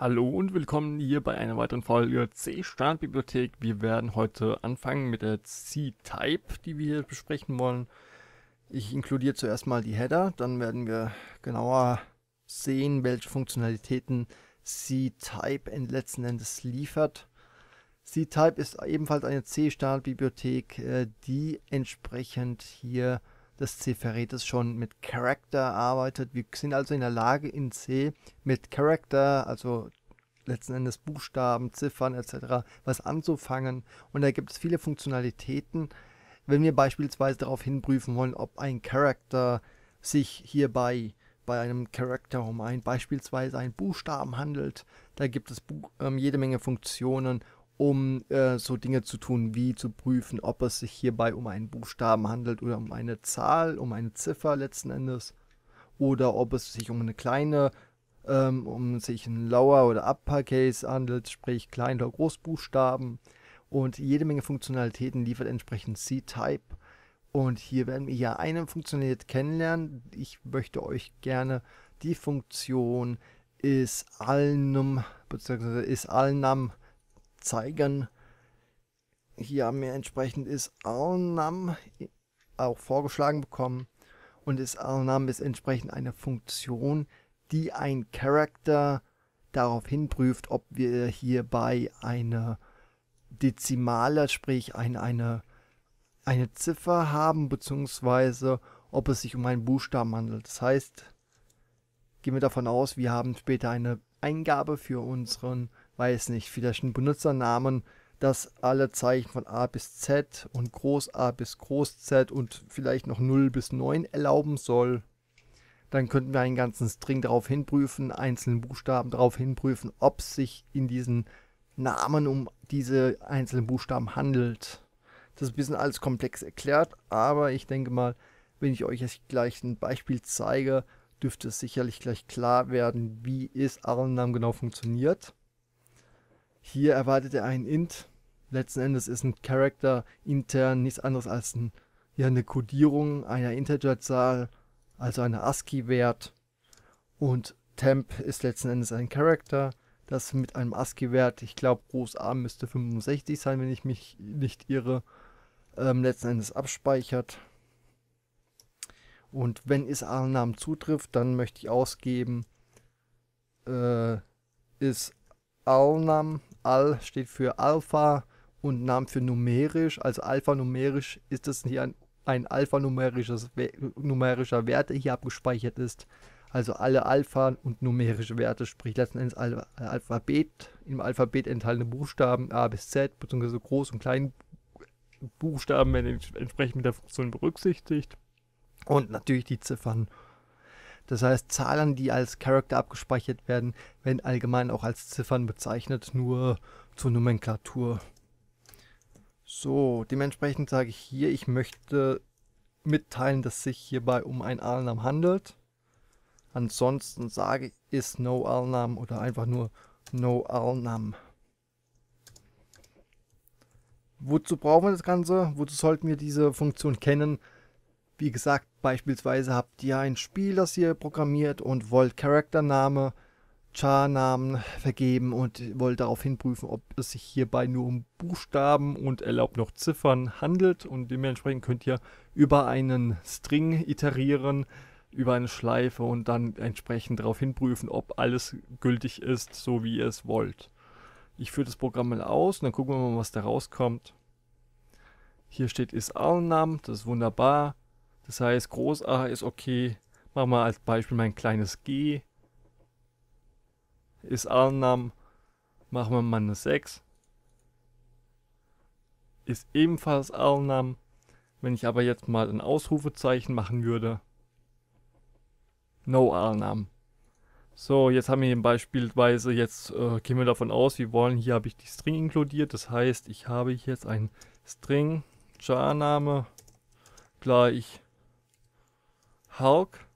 Hallo und willkommen hier bei einer weiteren Folge C-Startbibliothek. Wir werden heute anfangen mit der C-Type, die wir hier besprechen wollen. Ich inkludiere zuerst mal die Header, dann werden wir genauer sehen, welche Funktionalitäten C-Type letzten Endes liefert. C-Type ist ebenfalls eine C-Startbibliothek, äh, die entsprechend hier des C-Verrätes schon mit Character arbeitet. Wir sind also in der Lage, in C mit Character, also letzten Endes Buchstaben, Ziffern etc., was anzufangen. Und da gibt es viele Funktionalitäten. Wenn wir beispielsweise darauf hinprüfen wollen, ob ein Character sich hierbei bei einem Character um ein beispielsweise ein Buchstaben handelt, da gibt es ähm, jede Menge Funktionen um äh, so Dinge zu tun, wie zu prüfen, ob es sich hierbei um einen Buchstaben handelt oder um eine Zahl, um eine Ziffer letzten Endes, oder ob es sich um eine kleine, ähm, um sich ein Lower- oder Uppercase handelt, sprich Klein- oder Großbuchstaben. Und jede Menge Funktionalitäten liefert entsprechend C-Type. Und hier werden wir ja eine Funktionalität kennenlernen. Ich möchte euch gerne die Funktion is alnum bzw. is alnam zeigen. Hier haben wir entsprechend ist Arnam auch vorgeschlagen bekommen und ist Arnam ist entsprechend eine Funktion, die ein Character darauf hinprüft, ob wir hierbei eine Dezimale, sprich eine, eine, eine Ziffer haben, beziehungsweise ob es sich um einen Buchstaben handelt. Das heißt, gehen wir davon aus, wir haben später eine Eingabe für unseren weiß nicht, vielleicht einen Benutzernamen, dass alle Zeichen von A bis Z und Groß A bis Groß Z und vielleicht noch 0 bis 9 erlauben soll. Dann könnten wir einen ganzen String darauf hinprüfen, einzelnen Buchstaben darauf hinprüfen, ob es sich in diesen Namen um diese einzelnen Buchstaben handelt. Das ist ein bisschen alles komplex erklärt, aber ich denke mal, wenn ich euch jetzt gleich ein Beispiel zeige, dürfte es sicherlich gleich klar werden, wie ist Arnam genau funktioniert. Hier erwartet er einen int. Letzten Endes ist ein Character intern nichts anderes als ein, ja, eine Codierung einer Integerzahl, also einer ASCII-Wert. Und temp ist letzten Endes ein Character, das mit einem ASCII-Wert, ich glaube groß A müsste 65 sein, wenn ich mich nicht irre, ähm, letzten Endes abspeichert. Und wenn ist Annahmen zutrifft, dann möchte ich ausgeben, äh, ist Alnam Al steht für Alpha und Nam für numerisch. Also alphanumerisch ist es hier ein, ein alphanumerisches numerischer Wert, der hier abgespeichert ist. Also alle Alpha und numerische Werte, sprich letzten Endes Al Alphabet, im Alphabet enthaltene Buchstaben A bis Z, beziehungsweise Groß- und Klein Buchstaben werden entsprechend mit der Funktion berücksichtigt. Und natürlich die Ziffern das heißt, Zahlen, die als Charakter abgespeichert werden, werden allgemein auch als Ziffern bezeichnet, nur zur Nomenklatur. So, dementsprechend sage ich hier, ich möchte mitteilen, dass sich hierbei um ein Alnam handelt. Ansonsten sage ich ist no Alnam oder einfach nur no Alnam. Wozu brauchen wir das Ganze? Wozu sollten wir diese Funktion kennen? Wie gesagt, Beispielsweise habt ihr ein Spiel, das ihr programmiert und wollt Charaktername, Char-Namen vergeben und wollt daraufhin prüfen, ob es sich hierbei nur um Buchstaben und erlaubt noch Ziffern handelt und dementsprechend könnt ihr über einen String iterieren, über eine Schleife und dann entsprechend darauf hinprüfen, ob alles gültig ist, so wie ihr es wollt. Ich führe das Programm mal aus und dann gucken wir mal, was da rauskommt. Hier steht ist allen Namen, das ist wunderbar. Das heißt, groß A ist okay. Machen wir als Beispiel mein kleines G. Ist Annam. Machen wir mal eine 6. Ist ebenfalls Annam. Wenn ich aber jetzt mal ein Ausrufezeichen machen würde. No Annam. So, jetzt haben wir hier beispielsweise, jetzt äh, gehen wir davon aus, wir wollen, hier habe ich die String inkludiert. Das heißt, ich habe jetzt ein String, Jar-Name gleich Hulk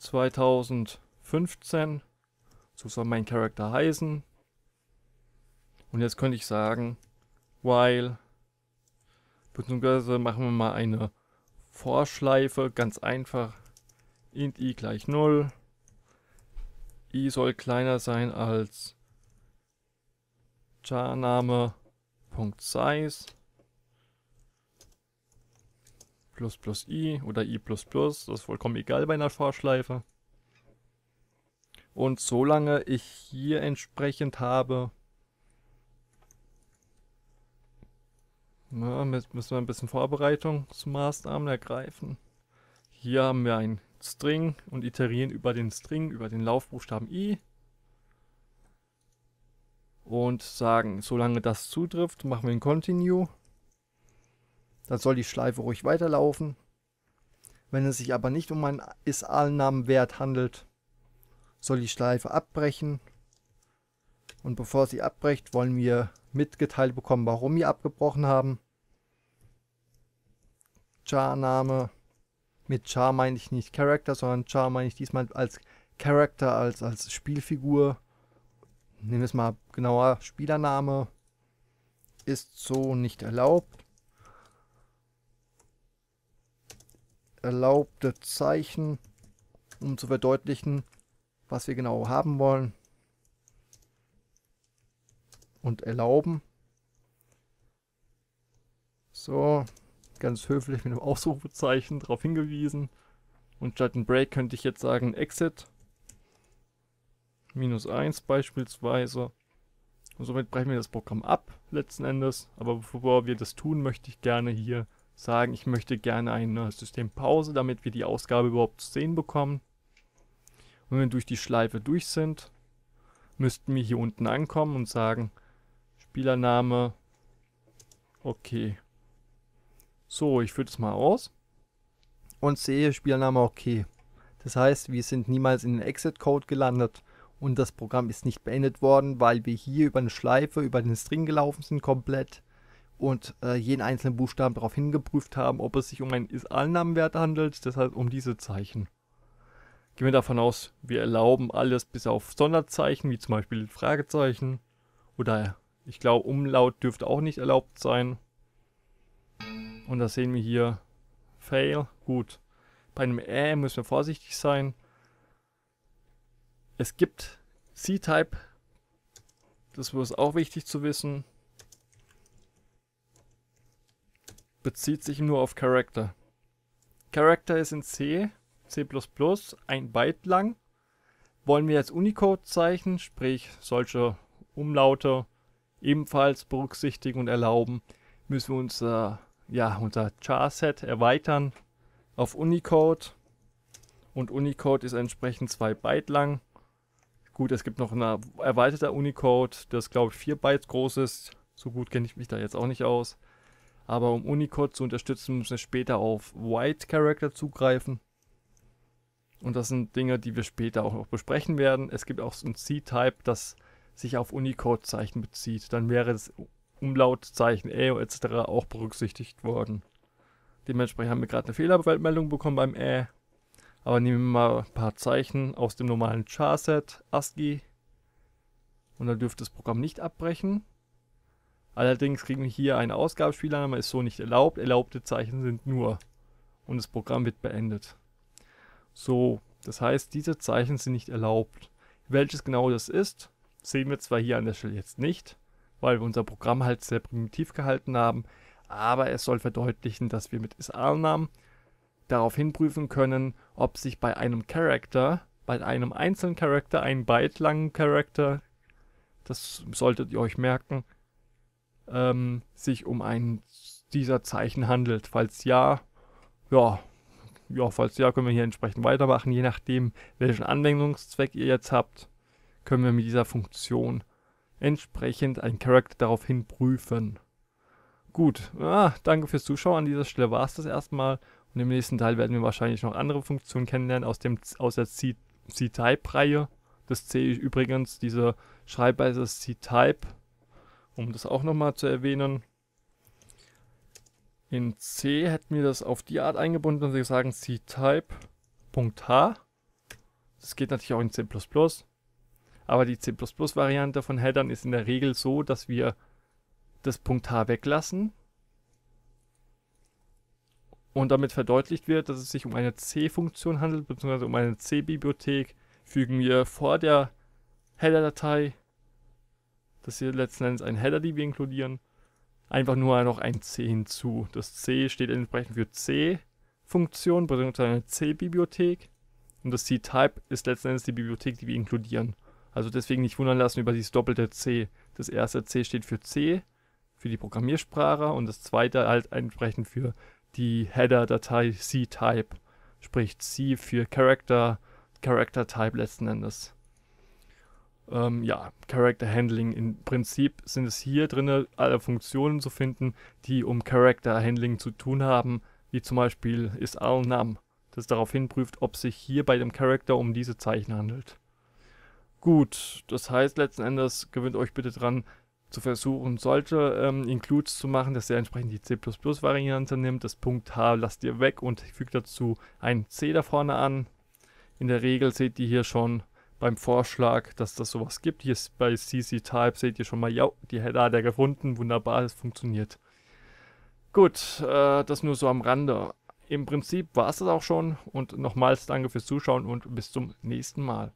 2015. So soll mein Charakter heißen. Und jetzt könnte ich sagen, while, beziehungsweise machen wir mal eine Vorschleife, ganz einfach, int i gleich 0, i soll kleiner sein als jarname.size plus plus i oder i plus plus, das ist vollkommen egal bei einer Fahrschleife. Und solange ich hier entsprechend habe, na, müssen wir ein bisschen Vorbereitungsmaßnahmen ergreifen. Hier haben wir einen String und iterieren über den String, über den Laufbuchstaben i. Und sagen, solange das zutrifft, machen wir ein Continue dann soll die Schleife ruhig weiterlaufen. Wenn es sich aber nicht um einen Ist-Annahmenwert handelt, soll die Schleife abbrechen. Und bevor sie abbrecht, wollen wir mitgeteilt bekommen, warum wir abgebrochen haben. Char-Name. Mit Char meine ich nicht Character, sondern Char meine ich diesmal als Character, als, als Spielfigur. Nehmen wir es mal genauer. Spielername ist so nicht erlaubt. erlaubte Zeichen, um zu verdeutlichen, was wir genau haben wollen. Und erlauben. So, ganz höflich mit einem Ausrufezeichen darauf hingewiesen. Und statt ein Break könnte ich jetzt sagen Exit. Minus 1 beispielsweise. Und somit brechen wir das Programm ab letzten Endes. Aber bevor wir das tun, möchte ich gerne hier sagen, ich möchte gerne eine äh, Systempause, damit wir die Ausgabe überhaupt zu sehen bekommen. Und wenn wir durch die Schleife durch sind, müssten wir hier unten ankommen und sagen, Spielername, okay. So, ich führe das mal aus und sehe Spielername okay. Das heißt, wir sind niemals in den Exit-Code gelandet und das Programm ist nicht beendet worden, weil wir hier über eine Schleife, über den String gelaufen sind komplett und äh, jeden einzelnen Buchstaben darauf hingeprüft haben, ob es sich um einen is Annahmenwert handelt, deshalb um diese Zeichen. Gehen wir davon aus, wir erlauben alles bis auf Sonderzeichen, wie zum Beispiel Fragezeichen. Oder ich glaube, Umlaut dürfte auch nicht erlaubt sein. Und da sehen wir hier. Fail, gut. Bei einem Ä müssen wir vorsichtig sein. Es gibt C-Type. Das ist auch wichtig zu wissen. bezieht sich nur auf Character. Character ist in C, C++ ein Byte lang. Wollen wir jetzt Unicode-Zeichen, sprich solche Umlaute, ebenfalls berücksichtigen und erlauben, müssen wir unser, ja, unser Charset erweitern auf Unicode. Und Unicode ist entsprechend zwei Byte lang. Gut, es gibt noch ein erweiterter Unicode, das glaube ich 4 Byte groß ist. So gut kenne ich mich da jetzt auch nicht aus. Aber um Unicode zu unterstützen, müssen wir später auf White Character zugreifen. Und das sind Dinge, die wir später auch noch besprechen werden. Es gibt auch so ein C-Type, das sich auf Unicode-Zeichen bezieht. Dann wäre das Umlautzeichen Ä e etc. auch berücksichtigt worden. Dementsprechend haben wir gerade eine Fehlermeldung bekommen beim Ä. E. Aber nehmen wir mal ein paar Zeichen aus dem normalen Charset, ASCII. Und dann dürfte das Programm nicht abbrechen. Allerdings kriegen wir hier einen Ausgabespielannahme, ist so nicht erlaubt. Erlaubte Zeichen sind nur. Und das Programm wird beendet. So, das heißt, diese Zeichen sind nicht erlaubt. Welches genau das ist, sehen wir zwar hier an der Stelle jetzt nicht, weil wir unser Programm halt sehr primitiv gehalten haben, aber es soll verdeutlichen, dass wir mit is-Annahmen darauf hinprüfen können, ob sich bei einem Character, bei einem einzelnen Character, einem Byte langen Character, das solltet ihr euch merken, ähm, sich um ein dieser Zeichen handelt. Falls ja, ja, ja, falls ja, können wir hier entsprechend weitermachen. Je nachdem, welchen Anwendungszweck ihr jetzt habt, können wir mit dieser Funktion entsprechend einen Charakter daraufhin prüfen. Gut, ah, danke fürs Zuschauen. An dieser Stelle war es das erstmal. Und im nächsten Teil werden wir wahrscheinlich noch andere Funktionen kennenlernen aus, dem, aus der C-Type-Reihe. Das C übrigens, diese Schreibweise C-Type um das auch nochmal zu erwähnen. In C hätten wir das auf die Art eingebunden, dass wir sagen C-Type.h. Das geht natürlich auch in C++. Aber die C++-Variante von Headern ist in der Regel so, dass wir das .h weglassen. Und damit verdeutlicht wird, dass es sich um eine C-Funktion handelt, beziehungsweise um eine C-Bibliothek, fügen wir vor der Header-Datei dass sie letzten Endes ein Header DB inkludieren. Einfach nur noch ein C hinzu. Das C steht entsprechend für C-Funktion, beziehungsweise eine C-Bibliothek. Und das C-Type ist letzten Endes die Bibliothek, die wir inkludieren. Also deswegen nicht wundern lassen über dieses doppelte C. Das erste C steht für C, für die Programmiersprache und das zweite halt entsprechend für die Header-Datei C-Type. Sprich C für Character, Character-Type letzten Endes ähm, ja, Character Handling. Im Prinzip sind es hier drin, alle Funktionen zu finden, die um Character Handling zu tun haben, wie zum Beispiel ist Alnam, das darauf hinprüft, ob sich hier bei dem Character um diese Zeichen handelt. Gut, das heißt letzten Endes, gewöhnt euch bitte dran, zu versuchen, solche ähm, Includes zu machen, dass ihr entsprechend die C++-Variante nimmt, das Punkt H lasst ihr weg und fügt dazu ein C da vorne an. In der Regel seht ihr hier schon beim Vorschlag, dass das sowas gibt. Hier ist bei CC Type seht ihr schon mal, ja, die hat er gefunden, wunderbar, es funktioniert. Gut, äh, das nur so am Rande. Im Prinzip war es das auch schon und nochmals danke fürs Zuschauen und bis zum nächsten Mal.